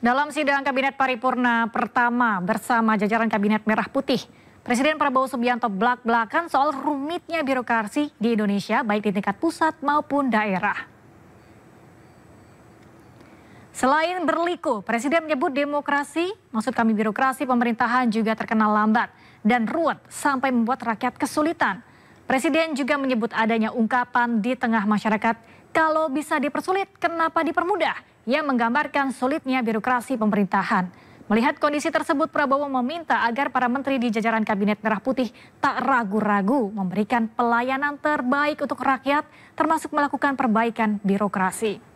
Dalam sidang Kabinet Paripurna pertama bersama jajaran Kabinet Merah Putih, Presiden Prabowo Subianto belak-belakan soal rumitnya birokrasi di Indonesia baik di tingkat pusat maupun daerah. Selain berliku, Presiden menyebut demokrasi, maksud kami birokrasi pemerintahan juga terkenal lambat dan ruwet sampai membuat rakyat kesulitan. Presiden juga menyebut adanya ungkapan di tengah masyarakat, kalau bisa dipersulit, kenapa dipermudah? yang menggambarkan sulitnya birokrasi pemerintahan. Melihat kondisi tersebut, Prabowo meminta agar para menteri di jajaran Kabinet Merah Putih tak ragu-ragu memberikan pelayanan terbaik untuk rakyat, termasuk melakukan perbaikan birokrasi.